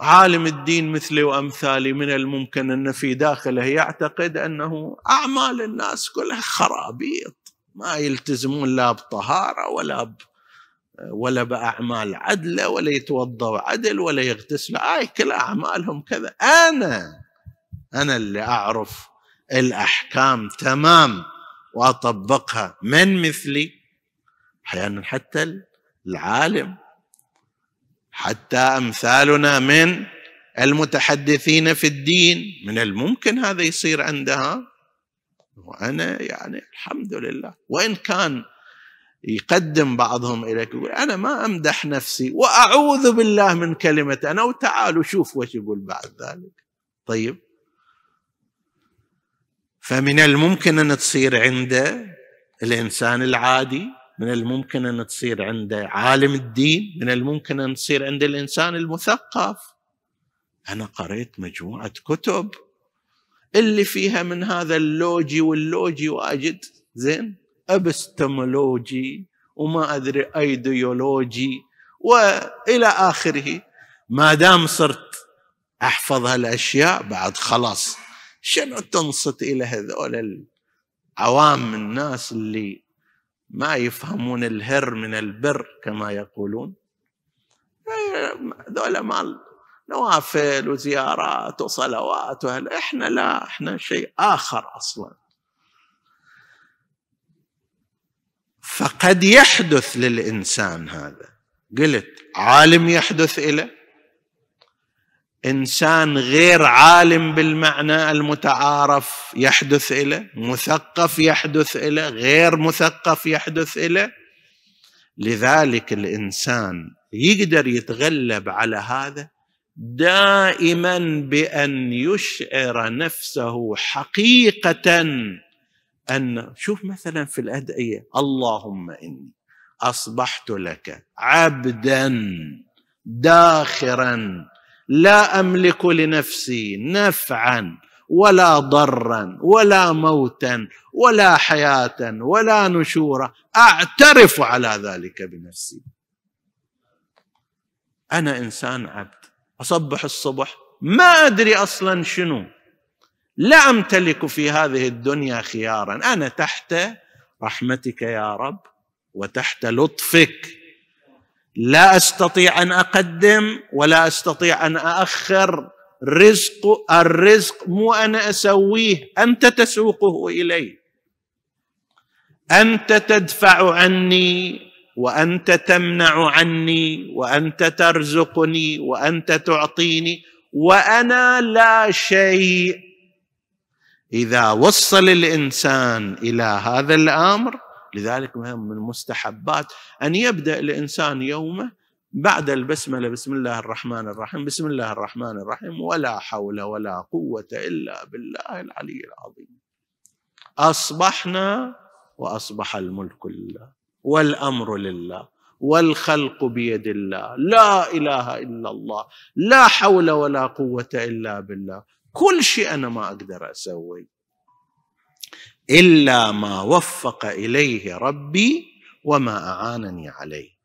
عالم الدين مثلي وامثالي من الممكن ان في داخله يعتقد انه اعمال الناس كلها خرابيط ما يلتزمون لا بطهاره ولا ب... ولا باعمال عدله ولا يتوضوا عدل ولا يغتسلوا هاي كل اعمالهم كذا انا انا اللي اعرف الاحكام تمام واطبقها من مثلي احيانا حتى العالم حتى امثالنا من المتحدثين في الدين من الممكن هذا يصير عندها وانا يعني الحمد لله وان كان يقدم بعضهم اليك يقول انا ما امدح نفسي واعوذ بالله من كلمه انا وتعالوا شوف وش يقول بعد ذلك طيب فمن الممكن ان تصير عند الانسان العادي من الممكن ان تصير عند عالم الدين من الممكن ان تصير عند الانسان المثقف انا قريت مجموعه كتب اللي فيها من هذا اللوجي واللوجي واجد زين ابستمولوجي وما ادري ايديولوجي والى اخره ما دام صرت احفظ هالاشياء بعد خلاص شنو تنصت الى هذول العوام الناس اللي ما يفهمون الهر من البر كما يقولون ذولا مال نوافل وزيارات وصلوات وهل احنا لا احنا شيء اخر اصلا فقد يحدث للانسان هذا قلت عالم يحدث له انسان غير عالم بالمعنى المتعارف يحدث اليه مثقف يحدث اليه غير مثقف يحدث اليه لذلك الانسان يقدر يتغلب على هذا دائما بان يشعر نفسه حقيقه ان شوف مثلا في الادعيه اللهم اني اصبحت لك عبدا داخرا لا املك لنفسي نفعا ولا ضرا ولا موتا ولا حياه ولا نشورا اعترف على ذلك بنفسي انا انسان عبد اصبح الصبح ما ادري اصلا شنو لا امتلك في هذه الدنيا خيارا انا تحت رحمتك يا رب وتحت لطفك لا استطيع ان اقدم ولا استطيع ان ااخر رزق الرزق مو انا اسويه انت تسوقه الي انت تدفع عني وانت تمنع عني وانت ترزقني وانت تعطيني وانا لا شيء اذا وصل الانسان الى هذا الامر لذلك من المستحبات أن يبدأ الإنسان يومه بعد البسملة بسم الله الرحمن الرحيم بسم الله الرحمن الرحيم ولا حول ولا قوة إلا بالله العلي العظيم أصبحنا وأصبح الملك لله والأمر لله والخلق بيد الله لا إله إلا الله لا حول ولا قوة إلا بالله كل شيء أنا ما أقدر أسويه الا ما وفق اليه ربي وما اعانني عليه